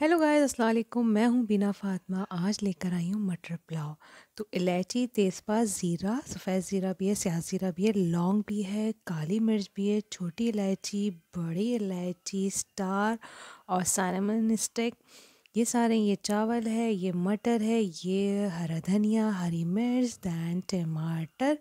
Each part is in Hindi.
हेलो गाइस अस्सलाम वालेकुम मैं हूँ बिना फातिमा आज लेकर आई हूँ मटर पुलाव तो इलायची तेज़पा ज़ीरा सफ़ेद ज़ीरा भी है स्याह ज़ीरा भी है लौंग भी है काली मिर्च भी है छोटी इलायची बड़ी इलायची स्टार और सारमन स्टिक ये सारे ये चावल है ये मटर है ये हरा धनिया हरी मिर्च दैन टमाटर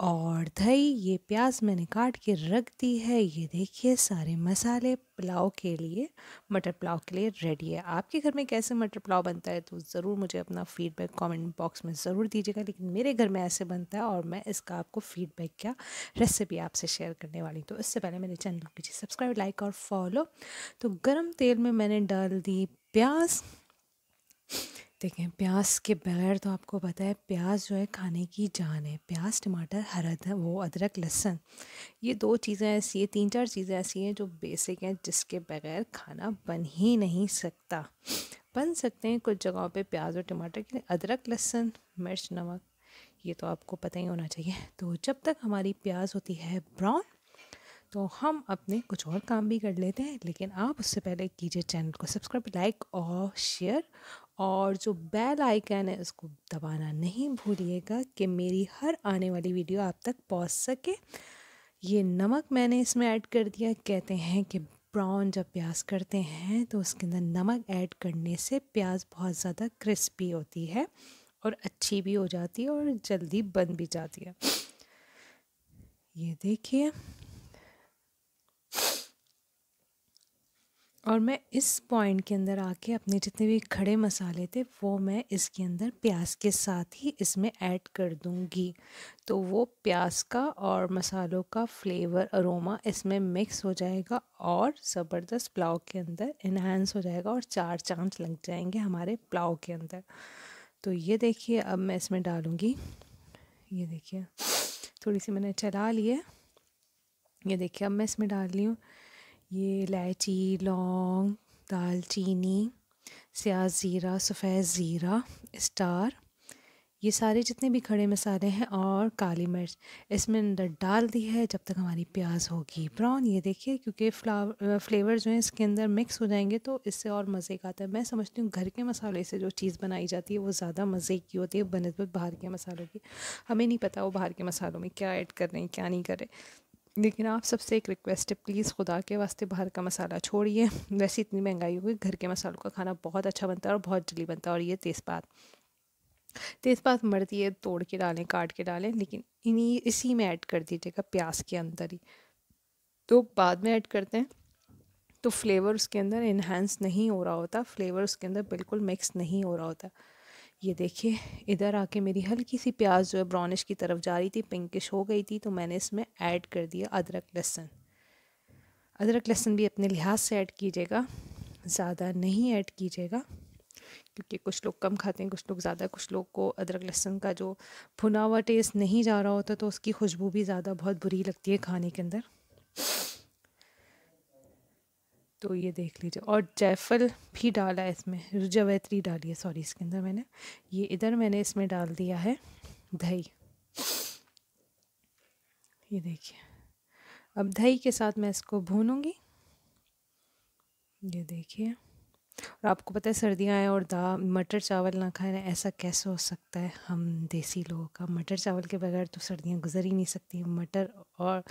और दही ये प्याज मैंने काट के रख दी है ये देखिए सारे मसाले पुलाव के लिए मटर पुलाव के लिए रेडी है आपके घर में कैसे मटर पुलाव बनता है तो ज़रूर मुझे अपना फीडबैक कमेंट बॉक्स में ज़रूर दीजिएगा लेकिन मेरे घर में ऐसे बनता है और मैं इसका आपको फीडबैक क्या रेसिपी आपसे शेयर करने वाली तो इससे पहले मेरे चैनल को कीजिए सब्सक्राइब लाइक और फॉलो तो गर्म तेल में मैंने डाल दी प्याज देखें प्याज के बगैर तो आपको पता है प्याज जो है खाने की जान है प्याज टमाटर है वो अदरक लहसुन ये दो चीज़ें ऐसी हैं तीन चार चीज़ें ऐसी हैं जो बेसिक हैं जिसके बगैर खाना बन ही नहीं सकता बन सकते हैं कुछ जगहों पे प्याज और टमाटर के लिए अदरक लहसुन मिर्च नमक ये तो आपको पता ही होना चाहिए तो जब तक हमारी प्याज होती है ब्राउन तो हम अपने कुछ और काम भी कर लेते हैं लेकिन आप उससे पहले कीजिए चैनल को सब्सक्राइब लाइक और शेयर और जो बेल आइकन है उसको दबाना नहीं भूलिएगा कि मेरी हर आने वाली वीडियो आप तक पहुंच सके ये नमक मैंने इसमें ऐड कर दिया कहते हैं कि ब्राउन जब प्याज करते हैं तो उसके अंदर नमक ऐड करने से प्याज बहुत ज़्यादा क्रिस्पी होती है और अच्छी भी हो जाती है और जल्दी बन भी जाती है ये देखिए और मैं इस पॉइंट के अंदर आके अपने जितने भी खड़े मसाले थे वो मैं इसके अंदर प्याज के साथ ही इसमें ऐड कर दूंगी तो वो प्याज का और मसालों का फ्लेवर अरोमा इसमें मिक्स हो जाएगा और ज़बरदस्त पुलाव के अंदर इन्हांस हो जाएगा और चार चांद लग जाएंगे हमारे पुलाव के अंदर तो ये देखिए अब मैं इसमें डालूँगी ये देखिए थोड़ी सी मैंने चला ली है ये देखिए अब मैं इसमें डाल रही हूँ ये इलायची लौंग दालचीनी स्याज ज़ीरा सफ़ेद ज़ीरा स्टार ये सारे जितने भी खड़े मसाले हैं और काली मिर्च इसमें अंदर डाल दी है जब तक हमारी प्याज होगी ब्राउन ये देखिए क्योंकि फ्लावर फ्लेवर जो है इसके अंदर मिक्स हो जाएंगे तो इससे और मज़े का आता है मैं समझती हूँ घर के मसाले से जो चीज़ बनाई जाती है वो ज़्यादा मज़े की होती है बनस्बत बाहर के मसालों की हमें नहीं पता वो बाहर के मसालों में क्या ऐड कर रहे हैं क्या नहीं कर रहे लेकिन आप सबसे एक रिक्वेस्ट है प्लीज़ खुदा के वास्ते बाहर का मसाला छोड़िए वैसे इतनी महंगाई हो गई घर के मसालों का खाना बहुत अच्छा बनता है और बहुत जल्दी बनता है और ये तेज़पात तेज़पात मरती है तोड़ के डालें काट के डालें लेकिन इन्हीं इसी में ऐड कर दीजिएगा प्याज के अंदर ही तो बाद में ऐड करते हैं तो फ्लेवर उसके अंदर इन्हेंस नहीं हो रहा होता फ्लेवर उसके अंदर बिल्कुल मिक्स नहीं हो रहा होता ये देखिए इधर आके मेरी हल्की सी प्याज जो है ब्राउनिश की तरफ जा रही थी पिंकिश हो गई थी तो मैंने इसमें ऐड कर दिया अदरक लहसुन अदरक लहसुन भी अपने लिहाज से ऐड कीजिएगा ज़्यादा नहीं ऐड कीजिएगा क्योंकि कुछ लोग कम खाते हैं कुछ लोग ज़्यादा कुछ लोग को अदरक लहसुन का जो भुना हुआ टेस्ट नहीं जा रहा होता तो उसकी खुशबू भी ज़्यादा बहुत बुरी लगती है खाने के अंदर तो ये देख लीजिए और जयफल भी डाला है इसमें जवैत्री डाली है सॉरी इसके अंदर मैंने ये इधर मैंने इसमें डाल दिया है दही ये देखिए अब दही के साथ मैं इसको भूनूंगी ये देखिए और आपको पता है सर्दियाँ हैं और दा मटर चावल ना खाए ऐसा कैसे हो सकता है हम देसी लोगों का मटर चावल के बगैर तो सर्दियाँ गुजर ही नहीं सकती मटर और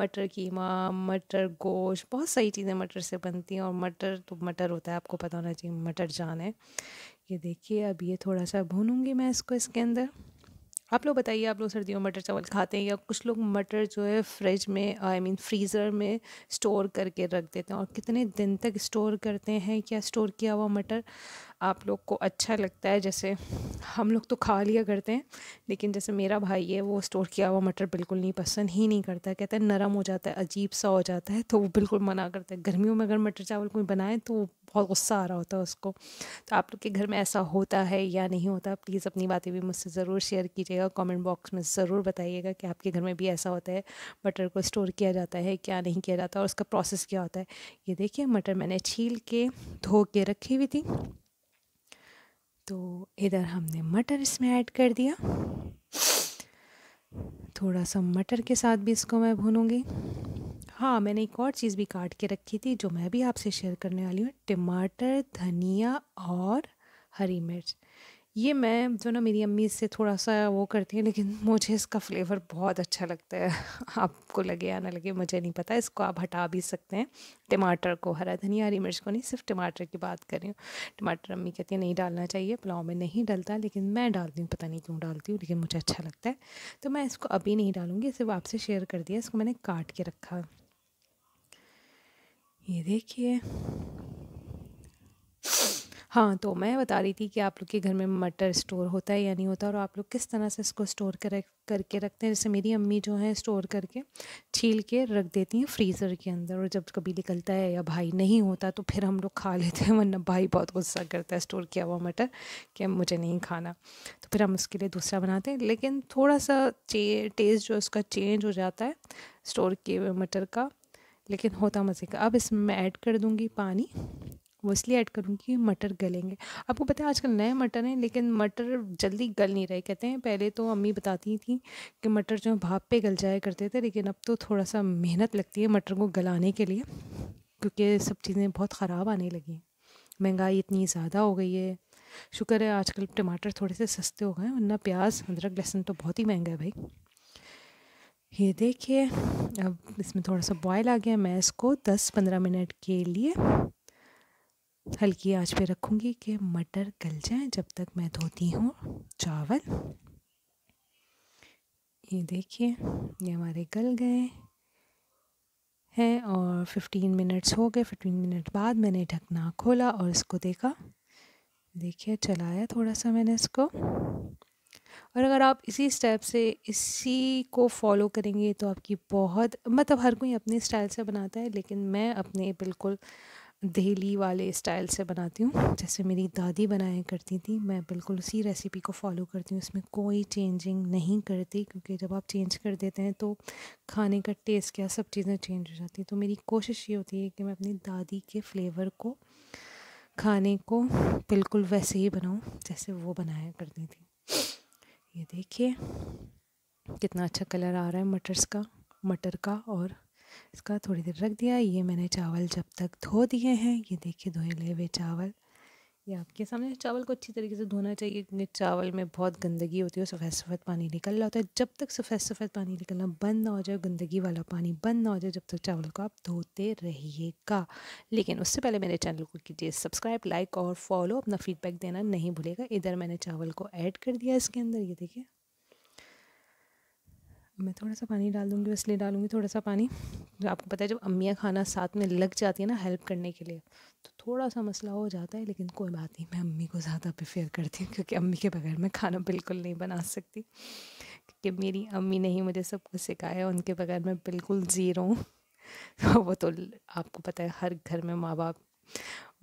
मटर कीमा मटर गोश्त बहुत सही चीज़ें मटर से बनती हैं और मटर तो मटर होता है आपको पता होना चाहिए मटर जान है ये देखिए अब ये थोड़ा सा भूनूंगी मैं इसको इसके अंदर आप लोग बताइए आप लोग सर्दियों में मटर चावल खाते हैं या कुछ लोग मटर जो है फ्रिज में आई मीन फ्रीज़र में स्टोर करके रख देते हैं और कितने दिन तक स्टोर करते हैं क्या स्टोर किया हुआ मटर आप लोग को अच्छा लगता है जैसे हम लोग तो खा लिया करते हैं लेकिन जैसे मेरा भाई है वो स्टोर किया हुआ मटर बिल्कुल नहीं पसंद ही नहीं करता कहता है नरम हो जाता है अजीब सा हो जाता है तो वो बिल्कुल मना करता है गर्मियों में अगर मटर चावल कोई बनाए तो बहुत गुस्सा आ रहा होता है उसको तो आप लोग के घर में ऐसा होता है या नहीं होता प्लीज़ अपनी बातें भी मुझसे ज़रूर शेयर कीजिएगा कमेंट बॉक्स में ज़रूर बताइएगा कि आपके घर में भी ऐसा होता है मटर को स्टोर किया जाता है क्या नहीं किया जाता और उसका प्रोसेस क्या होता है ये देखिए मटर मैंने छील के धो के रखी हुई थी तो इधर हमने मटर इसमें ऐड कर दिया थोड़ा सा मटर के साथ भी इसको मैं भूनूंगी हाँ मैंने एक और चीज़ भी काट के रखी थी जो मैं भी आपसे शेयर करने वाली हूँ टमाटर धनिया और हरी मिर्च ये मैं जो ना मेरी अम्मी इससे थोड़ा सा वो करती हैं लेकिन मुझे इसका फ्लेवर बहुत अच्छा लगता है आपको लगे या ना लगे मुझे नहीं पता इसको आप हटा भी सकते हैं टमाटर को हरा धनिया हरी मिर्च को नहीं सिर्फ टमाटर की बात कर रही हूँ टमाटर अम्मी कहती है नहीं डालना चाहिए पुलाव में नहीं डलता लेकिन मैं डालती हूँ पता नहीं क्यों डालती हूँ लेकिन मुझे अच्छा लगता है तो मैं इसको अभी नहीं डालूँगी सिर्फ आपसे शेयर कर दिया इसको मैंने काट के रखा ये देखिए हाँ तो मैं बता रही थी कि आप लोग के घर में मटर स्टोर होता है या नहीं होता और आप लोग किस तरह से इसको स्टोर कर करके रखते हैं जैसे मेरी अम्मी जो है स्टोर करके छील के रख देती हैं फ्रीज़र के अंदर और जब कभी निकलता है या भाई नहीं होता तो फिर हम लोग खा लेते हैं वरना भाई बहुत गुस्सा करता है स्टोर किया हुआ मटर कि मुझे नहीं खाना तो फिर हम उसके लिए दूसरा बनाते हैं लेकिन थोड़ा सा टेस्ट जो उसका चेंज हो जाता है स्टोर किए हुए मटर का लेकिन होता मज़े का अब इसमें मैं ऐड कर दूँगी पानी वो इसलिए ऐड करूँगी कि मटर गलेंगे आपको पता है आजकल नए मटर हैं लेकिन मटर जल्दी गल नहीं रहे कहते हैं पहले तो अम्मी बताती थी कि मटर जो भाप पे गल जाया करते थे लेकिन अब तो थोड़ा सा मेहनत लगती है मटर को गलाने के लिए क्योंकि सब चीज़ें बहुत ख़राब आने लगी हैं महंगाई इतनी ज़्यादा हो गई है शुक्र है आजकल टमाटर थोड़े से सस्ते हो गए हैं वरना प्याज अदरक लहसुन तो बहुत ही महंगा है भाई ये देखिए अब इसमें थोड़ा सा बॉयल आ गया मैं इसको 10-15 मिनट के लिए हल्की आंच पे रखूँगी कि मटर गल जाए जब तक मैं धोती हूँ चावल ये देखिए ये हमारे गल गए हैं और 15 मिनट्स हो गए 15 मिनट बाद मैंने ढकना खोला और इसको देखा देखिए चलाया थोड़ा सा मैंने इसको और अगर आप इसी स्टेप से इसी को फॉलो करेंगे तो आपकी बहुत मतलब हर कोई अपने स्टाइल से बनाता है लेकिन मैं अपने बिल्कुल दिल्ली वाले स्टाइल से बनाती हूँ जैसे मेरी दादी बनाया करती थी मैं बिल्कुल उसी रेसिपी को फॉलो करती हूँ इसमें कोई चेंजिंग नहीं करती क्योंकि जब आप चेंज कर देते हैं तो खाने का टेस्ट क्या सब चीज़ें चेंज हो जाती हैं तो मेरी कोशिश ये होती है कि मैं अपनी दादी के फ्लेवर को खाने को बिल्कुल वैसे ही बनाऊँ जैसे वो बनाया करती थी ये देखिए कितना अच्छा कलर आ रहा है मटर्स का मटर का और इसका थोड़ी देर रख दिया ये मैंने चावल जब तक धो दिए हैं ये देखिए धोए ले हुए चावल या आपके सामने चावल को अच्छी तरीके से धोना चाहिए क्योंकि चावल में बहुत गंदगी होती है सफ़ेद सफ़ेद पानी निकल रहा होता है जब तक सफ़ेद सफ़ेद पानी निकलना बंद ना हो जाए गंदगी वाला पानी बंद ना हो जाए जब तक चावल को आप धोते रहिएगा लेकिन उससे पहले मेरे चैनल को कीजिए सब्सक्राइब लाइक और फॉलो अपना फीडबैक देना नहीं भूलेगा इधर मैंने चावल को ऐड कर दिया इसके अंदर ये देखिए मैं थोड़ा सा पानी डाल दूँगी इसलिए डालूँगी थोड़ा सा पानी आपको पता है जब अम्मियाँ खाना साथ में लग जाती है ना हेल्प करने के लिए तो थोड़ा सा मसला हो जाता है लेकिन कोई बात नहीं मैं अम्मी को ज़्यादा प्रेफेयर करती हूँ क्योंकि अम्मी के बगैर मैं खाना बिल्कुल नहीं बना सकती क्योंकि मेरी अम्मी ने ही मुझे सब कुछ सिखाया उनके बगैर मैं बिल्कुल ज़ीरो हूँ वो तो आपको पता है हर घर में माँ बाप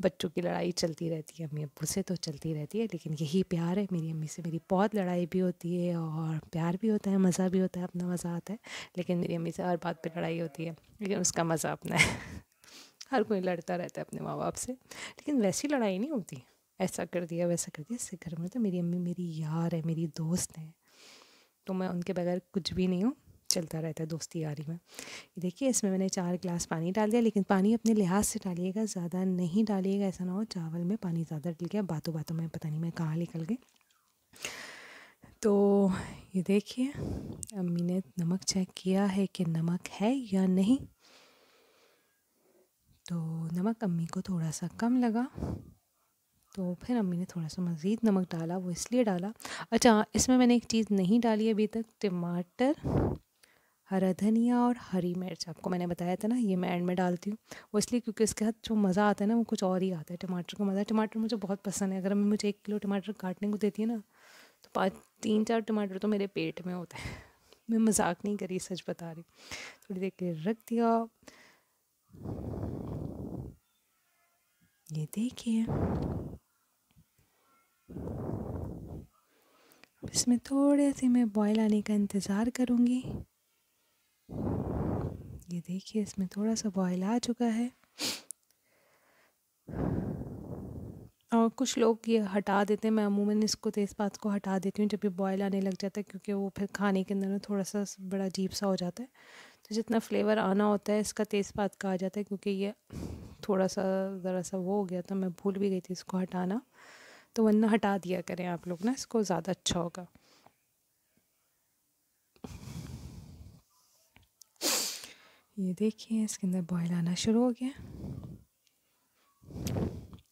बच्चों की लड़ाई चलती रहती है अम्मी अबू से तो चलती रहती है लेकिन यही प्यार है मेरी अम्मी से मेरी बहुत लड़ाई भी होती है और प्यार भी होता है मज़ा भी होता है अपना मज़ा आता है लेकिन मेरी अम्मी से हर बात पे लड़ाई होती है लेकिन उसका मज़ा अपना है हर कोई लड़ता रहता है अपने माँ बाप से लेकिन वैसी लड़ाई नहीं होती ऐसा कर दिया वैसा कर दिया इससे घर में तो मेरी अम्मी मेरी यार है मेरी दोस्त है तो मैं उनके बगैर कुछ भी नहीं हूँ चलता रहता है दोस्ती यारी में देखिए इसमें मैंने चार गिलास पानी डाल दिया लेकिन पानी अपने लिहाज से डालिएगा ज़्यादा नहीं डालिएगा ऐसा ना हो चावल में पानी ज़्यादा डल गया बातों बातों में पता नहीं मैं कहाँ निकल गई तो ये देखिए अम्मी ने नमक चेक किया है कि नमक है या नहीं तो नमक अम्मी को थोड़ा सा कम लगा तो फिर अम्मी ने थोड़ा सा मज़ीद नमक डाला वो इसलिए डाला अच्छा इसमें मैंने एक चीज़ नहीं डाली अभी तक टमाटर हरा धनिया और हरी मिर्च आपको मैंने बताया था ना ये मैं एंड में डालती हूँ वो इसलिए क्योंकि इसके साथ जो मज़ा आता है ना वो कुछ और ही आता है टमाटर का मज़ा टमाटर मुझे बहुत पसंद है अगर मैं मुझे एक किलो टमाटर काटने को देती है ना तो पाँच तीन चार टमाटर तो मेरे पेट में होते हैं मैं मजाक नहीं करी सच बता रही थोड़ी देर के लिए रख दिया ये देखिए इसमें थोड़े से मैं बॉईल आने का इंतज़ार करूँगी ये देखिए इसमें थोड़ा सा बॉयल आ चुका है और कुछ लोग ये हटा देते हैं मैं अमूमन इसको तेज़पात को हटा देती हूँ जब भी बॉयल आने लग जाता है क्योंकि वो फिर खाने के अंदर में थोड़ा सा बड़ा अजीब सा हो जाता है तो जितना फ्लेवर आना होता है इसका तेज़पात का आ जाता है क्योंकि ये थोड़ा सा ज़रा सा वो हो गया था तो मैं भूल भी गई थी इसको हटाना तो वरना हटा दिया करें आप लोग ना इसको ज़्यादा अच्छा होगा ये देखिए इसके अंदर बॉयल आना शुरू हो गया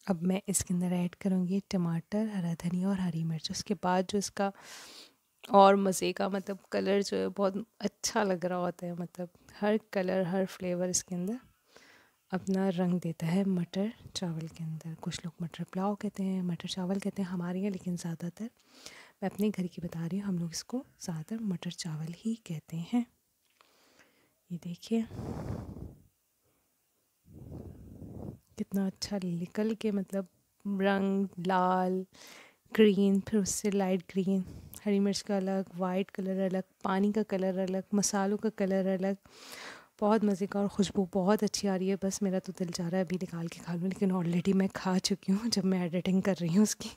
अब मैं इसके अंदर ऐड करूँगी टमाटर हरा धनिया और हरी मिर्च उसके बाद जो इसका और मज़े का मतलब कलर जो है बहुत अच्छा लग रहा होता है मतलब हर कलर हर फ्लेवर इसके अंदर अपना रंग देता है मटर चावल के अंदर कुछ लोग मटर पुलाव कहते हैं मटर चावल कहते हैं हमारे यहाँ लेकिन ज़्यादातर मैं अपने घर की बता रही हूँ हम लोग इसको ज़्यादातर मटर चावल ही कहते हैं ये देखिए कितना अच्छा निकल के मतलब रंग लाल ग्रीन फिर उससे लाइट ग्रीन हरी मिर्च का अलग वाइट कलर अलग पानी का कलर अलग मसालों का कलर अलग बहुत मज़े का और खुशबू बहुत अच्छी आ रही है बस मेरा तो दिल जा रहा है अभी निकाल के खा लूँ लेकिन ऑलरेडी मैं खा चुकी हूँ जब मैं एडिटिंग कर रही हूँ उसकी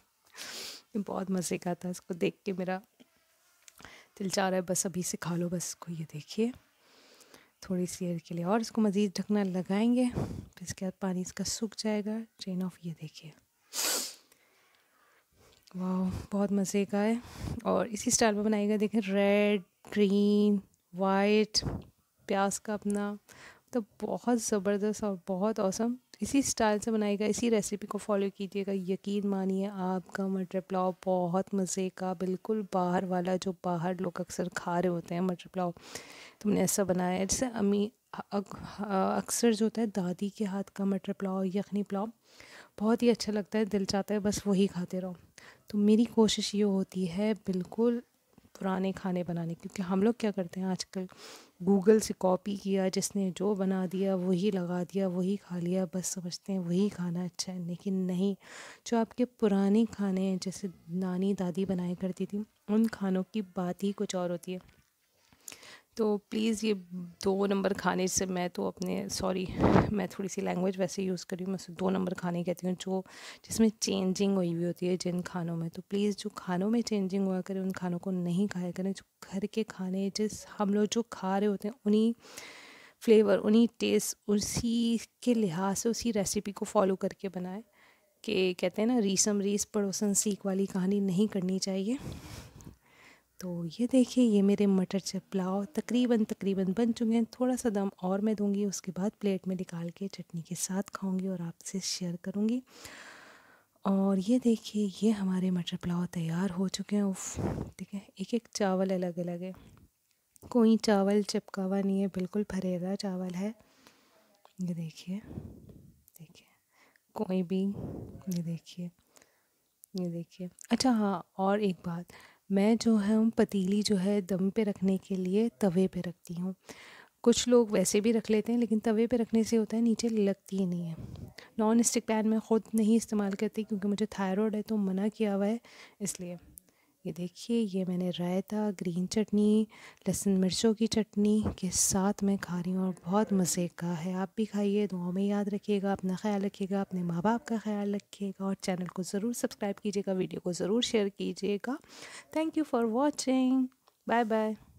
बहुत मज़े का था इसको देख के मेरा दिल जा रहा है बस अभी से खा लो बस इसको ये देखिए थोड़ी सी देर के लिए और इसको मज़ीद ढकना लगाएंगे फिर इसके बाद पानी इसका सूख जाएगा ट्रेन ऑफ ये देखिए वाह बहुत मज़े का है और इसी स्टाइल में बनाएगा देखें रेड ग्रीन वाइट प्याज का अपना तो बहुत ज़बरदस्त और बहुत औसम इसी स्टाइल से बनाएगा इसी रेसिपी को फॉलो कीजिएगा यकीन मानिए आपका मटर पुलाव बहुत मज़े का बिल्कुल बाहर वाला जो बाहर लोग अक्सर खा रहे होते हैं मटर पुलाव तुमने ऐसा बनाया है जैसे अम्मी अक्सर जो होता है दादी के हाथ का मटर पुलाव यखनी पुलाव बहुत ही अच्छा लगता है दिल चाहता है बस वही खाते रहो तो मेरी कोशिश ये होती है बिल्कुल पुराने खाने बनाने क्योंकि हम लोग क्या करते हैं आजकल गूगल से कॉपी किया जिसने जो बना दिया वही लगा दिया वही खा लिया बस समझते हैं वही खाना अच्छा है लेकिन नहीं जो आपके पुराने खाने हैं जैसे नानी दादी बनाया करती थी उन खानों की बात ही कुछ और होती है तो प्लीज़ ये दो नंबर खाने से मैं तो अपने सॉरी मैं थोड़ी सी लैंग्वेज वैसे यूज़ करी हूँ मैं उसे दो नंबर खाने कहती हूँ जो जिसमें चेंजिंग हुई हुई होती है जिन खानों में तो प्लीज़ जो खानों में चेंजिंग हुआ करें उन खानों को नहीं खाया करें जो घर के खाने जिस हम लोग जो खा रहे होते हैं उन्हीं फ्लेवर उन्हीं टेस्ट उसी के लिहाज से उसी रेसिपी को फॉलो करके बनाए कि कहते हैं ना रीसम रीस पड़ोसन सीख वाली कहानी नहीं करनी चाहिए तो ये देखिए ये मेरे मटर चपलाव पुलाव तकरीबन तकरीबन बन चुके हैं थोड़ा सा दम और मैं दूंगी उसके बाद प्लेट में निकाल के चटनी के साथ खाऊंगी और आपसे शेयर करूंगी और ये देखिए ये हमारे मटर पुलाव तैयार हो चुके हैं उफ ठीक है एक एक चावल अलग अलग है कोई चावल चिपका हुआ नहीं है बिल्कुल भरेगा चावल है ये देखिए देखिए कोई भी ये देखिए ये देखिए अच्छा हाँ और एक बात मैं जो है पतीली जो है दम पे रखने के लिए तवे पे रखती हूँ कुछ लोग वैसे भी रख लेते हैं लेकिन तवे पे रखने से होता है नीचे लगती ही नहीं है नॉन स्टिक पैन मैं ख़ुद नहीं इस्तेमाल करती क्योंकि मुझे थायराइड है तो मना किया हुआ है इसलिए ये देखिए ये मैंने रायता ग्रीन चटनी लहसुन मिर्चों की चटनी के साथ मैं खा रही हूँ और बहुत मज़े का है आप भी खाइए दुआओं में याद रखिएगा अपना ख्याल रखिएगा अपने माँ बाप का ख्याल रखिएगा और चैनल को ज़रूर सब्सक्राइब कीजिएगा वीडियो को ज़रूर शेयर कीजिएगा thank you for watching bye bye